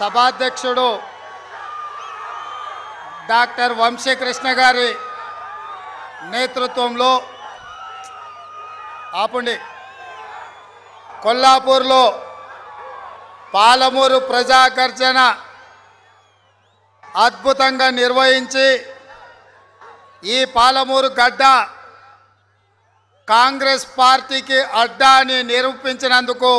సభాధ్యక్షుడు doctor Vamsikrishna గారి నేతృత్వంలో ఆపండి కొల్లాపూర్లో పాలమూరు ప్రజాగర్జన అద్భుతంగా నిర్వహించి ఈ పాలమూరు గడ్డ కాంగ్రెస్ పార్టీకి అడ్డా అని నిరూపించినందుకు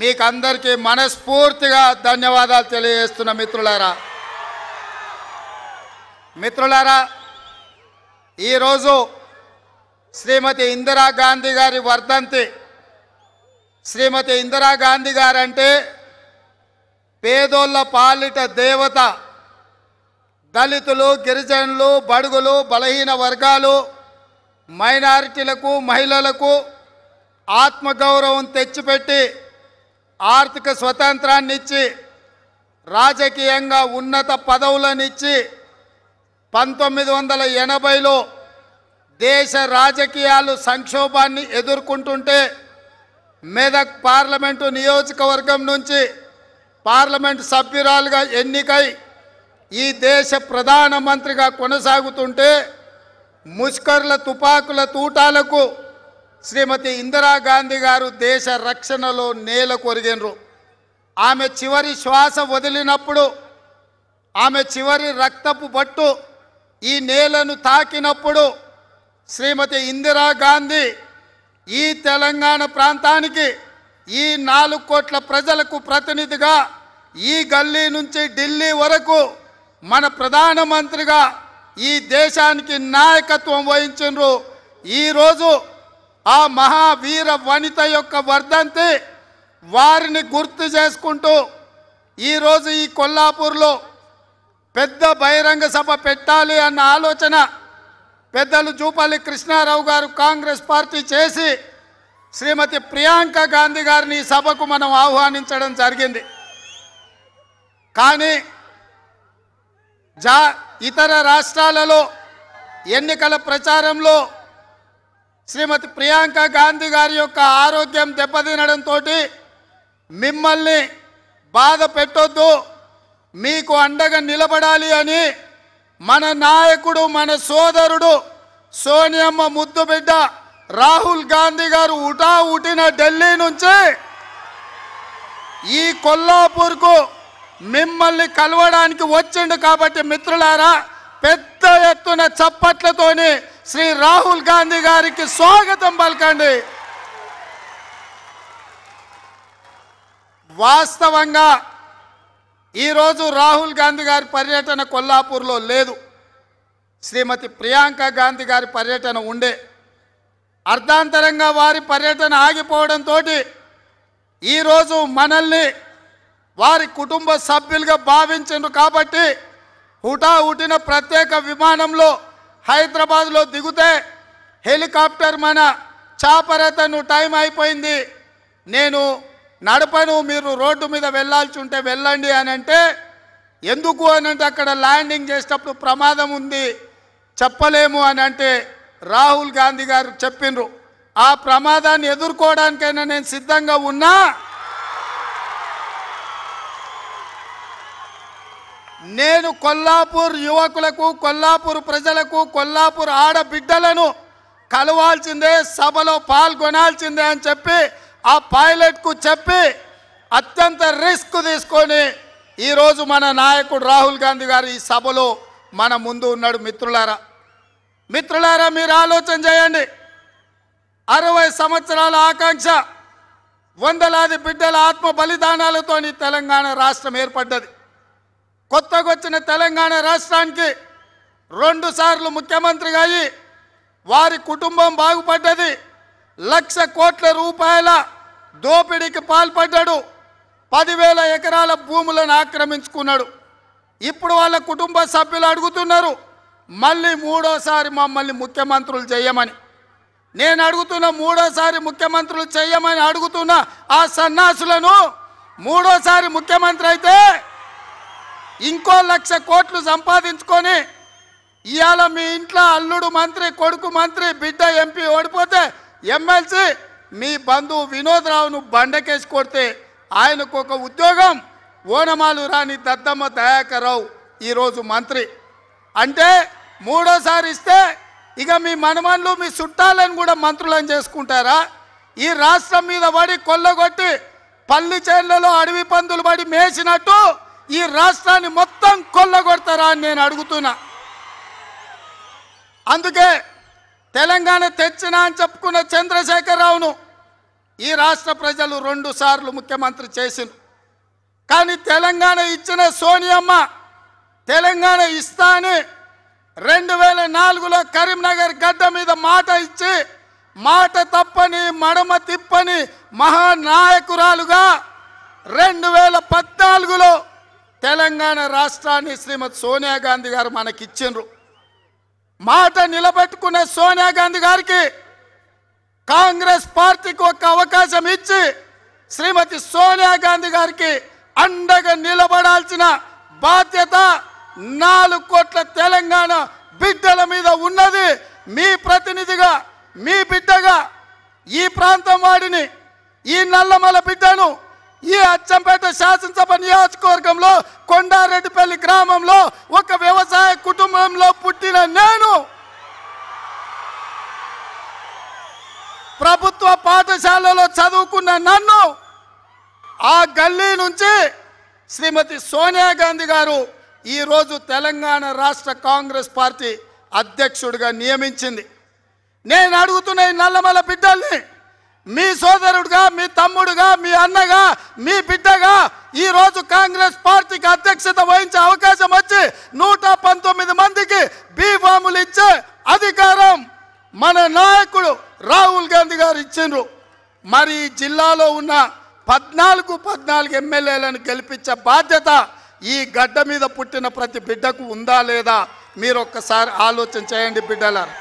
మీకందరికీ మనస్ఫూర్తిగా ధన్యవాదాలు తెలియజేస్తున్న మిత్రులారా మిత్రులారా ఈరోజు శ్రీమతి ఇందిరాగాంధీ గారి వర్ధంతి శ్రీమతి ఇందిరాగాంధీ గారంటే పేదోళ్ళ పాలిట దేవత దళితులు గిరిజనులు బడుగులు బలహీన వర్గాలు మైనారిటీలకు మహిళలకు ఆత్మగౌరవం తెచ్చిపెట్టి ఆర్థిక స్వతంత్రాన్ని ఇచ్చి రాజకీయంగా ఉన్నత పదవులనిచ్చి పంతొమ్మిది వందల ఎనభైలో దేశ రాజకీయాలు సంక్షోభాన్ని ఎదుర్కొంటుంటే మెదక్ పార్లమెంటు నియోజకవర్గం నుంచి పార్లమెంట్ సభ్యురాలుగా ఎన్నికై ఈ దేశ ప్రధానమంత్రిగా కొనసాగుతుంటే ముష్కర్ల తుపాకుల తూటాలకు శ్రీమతి ఇందిరాగాంధీ గారు దేశ రక్షణలో నేల కొరిగినరు ఆమె చివరి శ్వాస వదిలినప్పుడు ఆమె చివరి రక్తపు పట్టు ఈ నేలను తాకినప్పుడు శ్రీమతి ఇందిరాగాంధీ ఈ తెలంగాణ ప్రాంతానికి ఈ నాలుగు కోట్ల ప్రజలకు ప్రతినిధిగా ఈ గల్లీ నుంచి ఢిల్లీ వరకు మన ప్రధానమంత్రిగా ఈ దేశానికి నాయకత్వం వహించు ఈరోజు ఆ మహావీర వనిత యొక్క వర్ధంతి వారిని గుర్తు చేసుకుంటూ ఈరోజు ఈ కొల్లాపూర్లో పెద్ద బహిరంగ సభ పెట్టాలి అన్న ఆలోచన పెద్దలు జూపల్లి కృష్ణారావు గారు కాంగ్రెస్ పార్టీ చేసి శ్రీమతి ప్రియాంక గాంధీ గారిని ఈ సభకు మనం ఆహ్వానించడం జరిగింది కానీ జా ఇతర రాష్ట్రాలలో ఎన్నికల ప్రచారంలో శ్రీమతి ప్రియాంక గాంధీ గారి యొక్క ఆరోగ్యం దెబ్బతినడంతో మిమ్మల్ని బాధ పెట్టొద్దు మీకు అండగా నిలబడాలి అని మన నాయకుడు మన సోదరుడు సోనియమ్మ ముద్దు బిడ్డ రాహుల్ గాంధీ గారు ఉటా ఉటిన ఢిల్లీ నుంచి ఈ కొల్లాపూర్కు మిమ్మల్ని కలవడానికి వచ్చిండు కాబట్టి మిత్రులారా పెద్ద ఎత్తున చప్పట్లతోని శ్రీ రాహుల్ గాంధీ గారికి స్వాగతం పలకండి వాస్తవంగా ఈరోజు రాహుల్ గాంధీ గారి పర్యటన కొల్లాపూర్లో లేదు శ్రీమతి ప్రియాంక గాంధీ గారి పర్యటన ఉండే అర్ధాంతరంగా వారి పర్యటన ఆగిపోవడంతో ఈరోజు మనల్ని వారి కుటుంబ సభ్యులుగా భావించారు కాబట్టి హుటాహుటిన ప్రత్యేక విమానంలో హైదరాబాద్లో దిగుతే హెలికాప్టర్ మన చాపరేతను టైం అయిపోయింది నేను నడపను మీరు రోడ్డు మీద ఉంటే వెళ్ళండి అని అంటే ఎందుకు అని అంటే అక్కడ ల్యాండింగ్ చేసేటప్పుడు ప్రమాదం ఉంది చెప్పలేము అని అంటే రాహుల్ గాంధీ గారు చెప్పిండ్రు ఆ ప్రమాదాన్ని ఎదుర్కోవడానికైనా నేను సిద్ధంగా ఉన్నా నేను కొల్లాపూర్ యువకులకు కొల్లాపూర్ ప్రజలకు కొల్లాపూర్ ఆడబిడ్డలను కలవాల్సిందే సభలో పాల్గొనాల్సిందే అని చెప్పి ఆ పైలట్కు చెప్పి అత్యంత రిస్క్ తీసుకొని ఈరోజు మన నాయకుడు రాహుల్ గాంధీ గారు ఈ సభలో మన ముందు ఉన్నాడు మిత్రులారా మిత్రులారా మీరు ఆలోచన చేయండి అరవై సంవత్సరాల ఆకాంక్ష వందలాది బిడ్డల ఆత్మ బలిదానాలతో తెలంగాణ రాష్ట్రం ఏర్పడ్డది కొత్తగా వచ్చిన తెలంగాణ రాష్ట్రానికి రెండు సార్లు ముఖ్యమంత్రిగా అయ్యి వారి కుటుంబం బాగుపడ్డది లక్ష కోట్ల రూపాయల దోపిడీకి పాల్పడ్డాడు పదివేల ఎకరాల భూములను ఆక్రమించుకున్నాడు ఇప్పుడు వాళ్ళ కుటుంబ సభ్యులు అడుగుతున్నారు మళ్ళీ మూడోసారి మమ్మల్ని ముఖ్యమంత్రులు చేయమని నేను అడుగుతున్న మూడోసారి ముఖ్యమంత్రులు చేయమని అడుగుతున్న ఆ సన్నాసులను మూడోసారి ముఖ్యమంత్రి అయితే ఇంకో లక్ష కోట్లు సంపాదించుకొని ఇవాళ మీ ఇంట్లో అల్లుడు మంత్రి కొడుకు మంత్రి బిడ్డ ఎంపీ ఓడిపోతే ఎమ్మెల్సీ మీ బంధువు వినోద్రావును బండకేసి కొడితే ఆయనకు ఒక ఉద్యోగం ఓనమాలు రాని దద్దమ్మ దయాకరావు ఈరోజు మంత్రి అంటే మూడోసారి ఇస్తే ఇక మీ మనమన్లు మీ చుట్టాలను కూడా మంత్రులను చేసుకుంటారా ఈ రాష్ట్రం మీద పడి కొల్లగొట్టి పల్లి చేళ్లలో అడవి పందులు పడి మేసినట్టు ఈ రాష్ట్రాన్ని మొత్తం కొల్లగొడతారా అని నేను అడుగుతున్నా అందుకే తెలంగాణ తెచ్చినా అని చెప్పుకున్న చంద్రశేఖరరావును ఈ రాష్ట్ర ప్రజలు రెండు సార్లు ముఖ్యమంత్రి చేసిన కానీ తెలంగాణ ఇచ్చిన సోనియమ్మ తెలంగాణ ఇస్తా అని రెండు వేల నాలుగులో కరీంనగర్ గడ్డ మీద మాట ఇచ్చి మాట తప్పని మడమ తిప్పని మహానాయకురాలుగా రెండు వేల పద్నాలుగులో తెలంగాణ రాష్ట్రాన్ని శ్రీమతి సోనియా గాంధీ గారు మనకి ఇచ్చిండ్రు మాట నిలబెట్టుకునే సోనియా గాంధీ గారికి కాంగ్రెస్ పార్టీకి ఒక అవకాశం ఇచ్చి శ్రీమతి సోనియా గాంధీ గారికి అండగా నిలబడాల్సిన బాధ్యత నాలుగు కోట్ల తెలంగాణ బిడ్డల మీద ఉన్నది మీ ప్రతినిధిగా మీ బిడ్డగా ఈ ప్రాంతం వాడిని ఈ నల్లమల బిడ్డను ఈ అచ్చంపేట శాసనసభ నియోజకవర్గంలో కొండారెడ్డిపల్లి గ్రామంలో ఒక వ్యవసాయ కుటుంబంలో పుట్టిన నేను ప్రభుత్వ పాఠశాలలో చదువుకున్న నన్ను ఆ గల్లీ నుంచి శ్రీమతి సోనియా గాంధీ గారు ఈరోజు తెలంగాణ రాష్ట్ర కాంగ్రెస్ పార్టీ అధ్యక్షుడిగా నియమించింది నేను అడుగుతున్న ఈ నల్లమల బిడ్డల్ని మీ సోదరుడుగా మీ తమ్ముడుగా మీ అన్నగా మీ బిడ్డగా ఈరోజు కాంగ్రెస్ పార్టీకి అధ్యక్షత వహించే అవకాశం వచ్చి నూట పంతొమ్మిది మందికి బీఫాములు ఇచ్చే అధికారం మన నాయకుడు రాహుల్ గాంధీ గారు ఇచ్చిండ్రు మరి జిల్లాలో ఉన్న పద్నాలుగు పద్నాలుగు ఎమ్మెల్యేలను గెలిపించే బాధ్యత ఈ గడ్డ మీద పుట్టిన ప్రతి బిడ్డకు ఉందా లేదా మీరు ఒక్కసారి ఆలోచన చేయండి బిడ్డలారా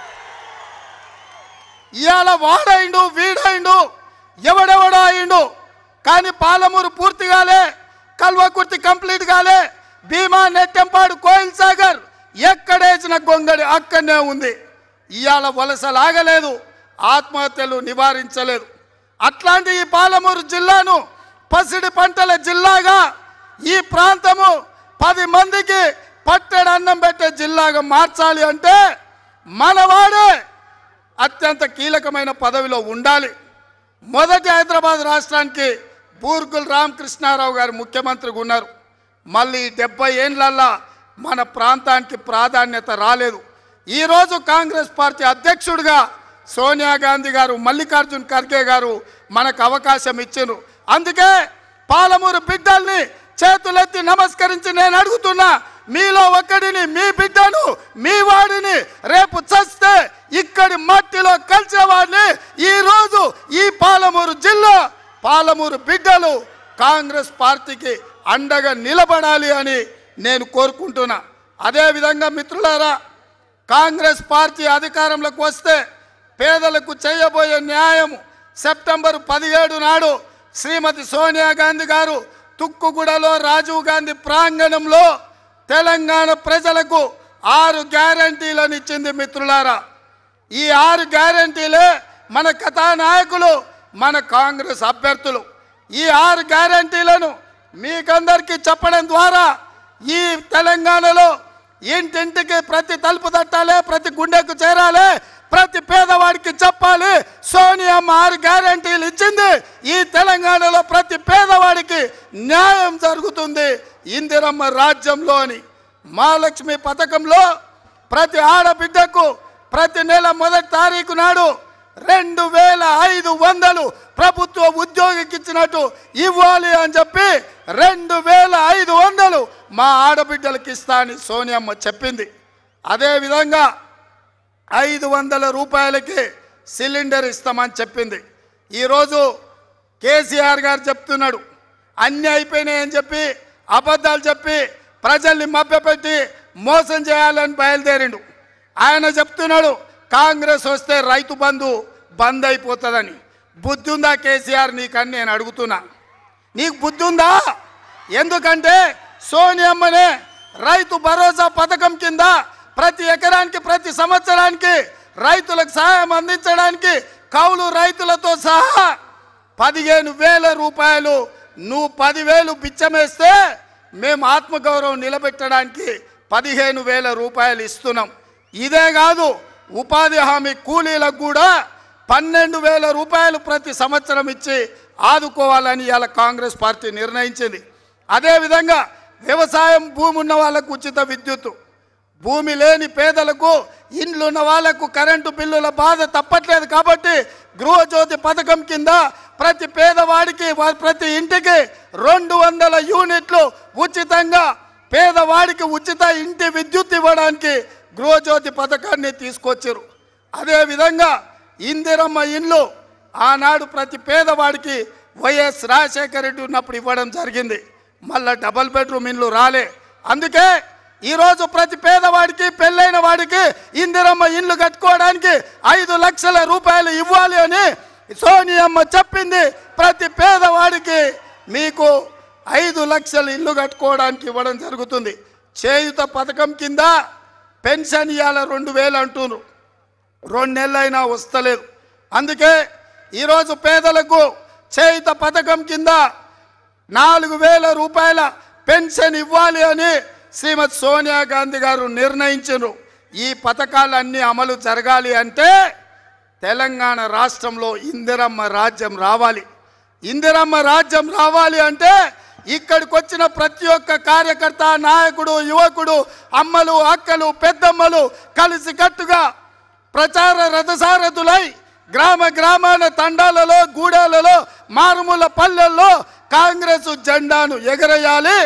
ఇవాళ వాడైండు వీడైండు ఎవడెవడో అయిండు కానీ పాలమూరు పూర్తి కాలే కల్వకుర్తి కంప్లీట్ కాలే భీమా నెట్టెంపాడు కోయిల్ సాగర్ ఎక్కడేసిన గొంగడి అక్కడనే ఉంది ఇవాళ వలసలాగలేదు ఆత్మహత్యలు నివారించలేదు అట్లాంటి ఈ పాలమూరు జిల్లాను పసిడి పంటల జిల్లాగా ఈ ప్రాంతము పది మందికి పట్టెడు అన్నం పెట్టే జిల్లాగా మార్చాలి అంటే మనవాడే అత్యంత కీలకమైన పదవిలో ఉండాలి మొదటి హైదరాబాద్ రాష్ట్రానికి బూర్గుల్ రామకృష్ణారావు గారు ముఖ్యమంత్రిగా ఉన్నారు మళ్ళీ డెబ్బై ఏండ్లల్లా మన ప్రాంతానికి ప్రాధాన్యత రాలేదు ఈరోజు కాంగ్రెస్ పార్టీ అధ్యక్షుడిగా సోనియా గాంధీ గారు మల్లికార్జున్ ఖర్గే గారు మనకు అవకాశం ఇచ్చారు అందుకే పాలమూరు బిడ్డల్ని చేతులెత్తి నమస్కరించి నేను అడుగుతున్నా మీలో ఒక్కడిని మీ బిడ్డను మీ వాడిని రేపు పాలమూరు బిడ్డలు కాంగ్రెస్ పార్టీకి అండగా నిలబడాలి అని నేను కోరుకుంటున్నా అదేవిధంగా మిత్రులారా కాంగ్రెస్ పార్టీ అధికారంలోకి వస్తే పేదలకు చేయబోయే న్యాయం సెప్టెంబర్ పదిహేడు నాడు శ్రీమతి సోనియా గాంధీ గారు తుక్కుగూడలో రాజీవ్ గాంధీ ప్రాంగణంలో తెలంగాణ ప్రజలకు ఆరు గ్యారంటీలను ఇచ్చింది మిత్రులారా ఈ ఆరు గ్యారంటీలే మన కథానాయకులు మన కాంగ్రెస్ అభ్యర్థులు ఈ ఆరు గ్యారంటీలను మీకందరికీ చెప్పడం ద్వారా ఈ తెలంగాణలో ఇంటింటికి ప్రతి తలుపు తట్టాలి ప్రతి గుండెకు చేరాలి ప్రతి పేదవాడికి చెప్పాలి సోనియమ్మ ఆరు గ్యారంటీలు ఇచ్చింది ఈ తెలంగాణలో ప్రతి పేదవాడికి న్యాయం జరుగుతుంది ఇందిరమ్మ రాజ్యంలో అని మహాలక్ష్మి పథకంలో ప్రతి ఆడబిడ్డకు ప్రతి నెల మొదటి తారీఖు నాడు రెండు వేల ఐదు వందలు ప్రభుత్వ ఉద్యోగికి ఇచ్చినట్టు ఇవ్వాలి అని చెప్పి రెండు వేల ఐదు వందలు మా ఆడబిడ్డలకి ఇస్తా అని సోనియమ్మ చెప్పింది అదేవిధంగా ఐదు వందల రూపాయలకి సిలిండర్ ఇస్తామని చెప్పింది ఈరోజు కేసీఆర్ గారు చెప్తున్నాడు అన్నీ అయిపోయినాయని చెప్పి అబద్ధాలు చెప్పి ప్రజల్ని మభ్యపెట్టి మోసం చేయాలని బయలుదేరిండు ఆయన చెప్తున్నాడు కాంగ్రెస్ వస్తే రైతు బంధు బంద్ అయిపోతుందని బుద్ధి ఉందా కేసీఆర్ నీకని నేను అడుగుతున్నా నీకు బుద్ధి ఉందా ఎందుకంటే సోనియమ్మనే రైతు భరోసా పథకం కింద ప్రతి ఎకరానికి ప్రతి సంవత్సరానికి రైతులకు సహాయం అందించడానికి కౌలు రైతులతో సహా పదిహేను వేల రూపాయలు నువ్వు పదివేలు బిచ్చమేస్తే మేము ఆత్మగౌరవం నిలబెట్టడానికి పదిహేను వేల రూపాయలు ఇస్తున్నాం ఇదే కాదు ఉపాధి హామీ కూలీలకు కూడా పన్నెండు వేల రూపాయలు ప్రతి సంవత్సరం ఇచ్చి ఆదుకోవాలని ఇవాళ కాంగ్రెస్ పార్టీ నిర్ణయించింది అదేవిధంగా వ్యవసాయం భూమి ఉన్న వాళ్ళకు ఉచిత విద్యుత్ భూమి లేని పేదలకు ఇండ్లున్న వాళ్లకు కరెంటు బిల్లుల బాధ తప్పట్లేదు కాబట్టి గృహజ్యోతి పథకం కింద ప్రతి పేదవాడికి ప్రతి ఇంటికి రెండు వందల యూనిట్లు ఉచితంగా పేదవాడికి ఉచిత ఇంటి విద్యుత్ ఇవ్వడానికి గృహజ్యోతి పథకాన్ని తీసుకొచ్చారు అదేవిధంగా ఇందిరమ్మ ఇల్లు ఆనాడు ప్రతి పేదవాడికి వైఎస్ రాజశేఖర రెడ్డి ఉన్నప్పుడు ఇవ్వడం జరిగింది మళ్ళీ డబల్ బెడ్రూమ్ ఇల్లు రాలే అందుకే ఈరోజు ప్రతి పేదవాడికి పెళ్ళైన వాడికి ఇందిరమ్మ ఇల్లు కట్టుకోవడానికి ఐదు లక్షల రూపాయలు ఇవ్వాలి అని సోనియమ్మ చెప్పింది ప్రతి పేదవాడికి మీకు ఐదు లక్షల ఇల్లు కట్టుకోవడానికి ఇవ్వడం జరుగుతుంది చేయుత పథకం కింద పెన్షన్ ఇవాళ రెండు వేలు అంటున్నారు రెండు అయినా వస్తలేదు అందుకే ఈరోజు పేదలకు చేయిత పథకం కింద నాలుగు వేల రూపాయల పెన్షన్ ఇవ్వాలి అని శ్రీమతి సోనియా గాంధీ గారు నిర్ణయించారు ఈ పథకాలన్నీ అమలు జరగాలి అంటే తెలంగాణ రాష్ట్రంలో ఇందిరమ్మ రాజ్యం రావాలి ఇందిరమ్మ రాజ్యం రావాలి అంటే ఇక్కడికి వచ్చిన ప్రతి ఒక్క కార్యకర్త నాయకుడు యువకుడు అమ్మలు అక్కలు పెద్దమ్మలు కలిసికట్టుగా ప్రచార రథసారథులై గ్రామ గ్రామాల తండాలలో గూడాలలో మారుమూల పల్లెల్లో కాంగ్రెస్ జెండాను ఎగరేయాలి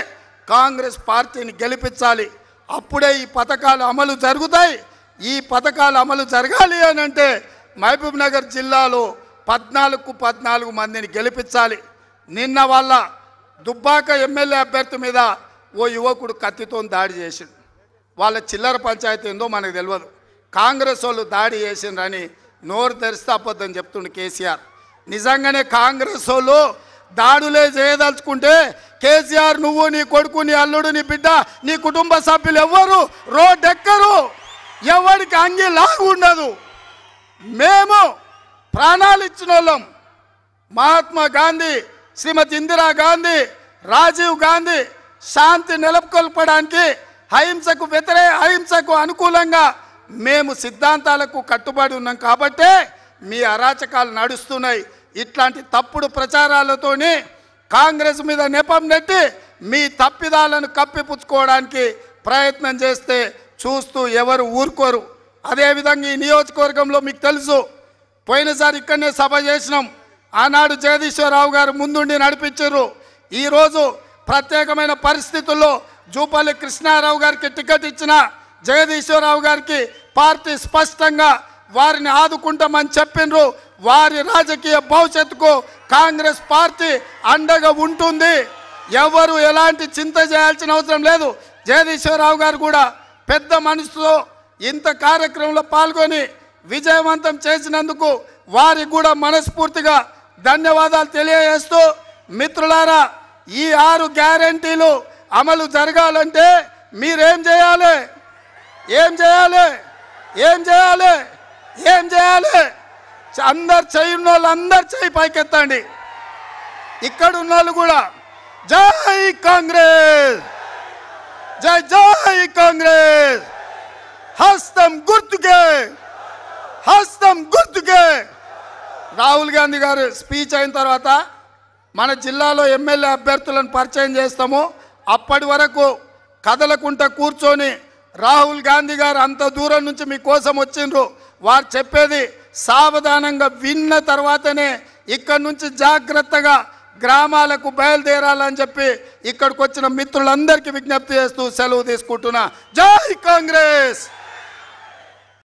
కాంగ్రెస్ పార్టీని గెలిపించాలి అప్పుడే ఈ పథకాలు అమలు జరుగుతాయి ఈ పథకాలు అమలు జరగాలి అని అంటే మహబూబ్ నగర్ జిల్లాలో పద్నాలుగు పద్నాలుగు మందిని గెలిపించాలి నిన్న వాళ్ళ దుబ్బాక ఎమ్మెల్యే అభ్యర్థి మీద ఓ యువకుడు కత్తితో దాడి చేసిండు వాళ్ళ చిల్లర పంచాయతీ ఏందో మనకు తెలియదు కాంగ్రెస్ వాళ్ళు దాడి చేసిండ్రని నోరు తెరిస్తే అబద్ధం చెప్తుండు కేసీఆర్ నిజంగానే కాంగ్రెస్ వాళ్ళు దాడులే చేయదలుచుకుంటే కేసీఆర్ నువ్వు నీ కొడుకు నీ అల్లుడు నీ బిడ్డ నీ కుటుంబ సభ్యులు ఎవ్వరు ఎక్కరు ఎవరికి అంగి లాగు ఉండదు మేము ప్రాణాలు ఇచ్చిన వాళ్ళం మహాత్మా గాంధీ శ్రీమతి ఇందిరాగాంధీ రాజీవ్ గాంధీ శాంతి నెలకొల్పడానికి అహింసకు వ్యతిరే అహింసకు అనుకూలంగా మేము సిద్ధాంతాలకు కట్టుబడి ఉన్నాం కాబట్టే మీ అరాచకాలు నడుస్తున్నాయి ఇట్లాంటి తప్పుడు ప్రచారాలతోని కాంగ్రెస్ మీద నెపం నెట్టి మీ తప్పిదాలను కప్పిపుచ్చుకోవడానికి ప్రయత్నం చేస్తే చూస్తూ ఎవరు ఊరుకోరు అదేవిధంగా ఈ నియోజకవర్గంలో మీకు తెలుసు పోయినసారి ఇక్కడనే సభ చేసినాం ఆనాడు జగదీశ్వరరావు గారు ముందుండి నడిపించారు ఈరోజు ప్రత్యేకమైన పరిస్థితుల్లో జూపల్లి కృష్ణారావు గారికి టికెట్ ఇచ్చిన జగదీశ్వరరావు గారికి పార్టీ స్పష్టంగా వారిని ఆదుకుంటామని చెప్పినరు వారి రాజకీయ భవిష్యత్తుకు కాంగ్రెస్ పార్టీ అండగా ఉంటుంది ఎవరు ఎలాంటి చింత చేయాల్సిన అవసరం లేదు జగదీశ్వరరావు గారు కూడా పెద్ద మనసుతో ఇంత కార్యక్రమంలో పాల్గొని విజయవంతం చేసినందుకు వారికి కూడా మనస్ఫూర్తిగా ధన్యవాదాలు తెలియజేస్తూ మిత్రులారా ఈ ఆరు గ్యారంటీలు అమలు జరగాలంటే మీరేం చేయాలి ఏం చేయాలి ఏం చేయాలి ఏం చేయాలి అందరు చేయి ఉన్న వాళ్ళు అందరు చేయి పైకెత్తండి ఇక్కడ ఉన్న వాళ్ళు కూడా జై కాంగ్రెస్ జై జై కాంగ్రెస్ హస్తం గుర్తుకే హస్తం గుర్తుకే రాహుల్ గాంధీ గారు స్పీచ్ అయిన తర్వాత మన జిల్లాలో ఎమ్మెల్యే అభ్యర్థులను పరిచయం చేస్తాము అప్పటి వరకు కదలకుండా కూర్చొని రాహుల్ గాంధీ గారు అంత దూరం నుంచి మీకోసం వచ్చిండ్రు వారు చెప్పేది సావధానంగా విన్న తర్వాతనే ఇక్కడి నుంచి జాగ్రత్తగా గ్రామాలకు బయలుదేరాలని చెప్పి ఇక్కడికి వచ్చిన మిత్రులందరికీ విజ్ఞప్తి చేస్తూ సెలవు తీసుకుంటున్నా జై కాంగ్రెస్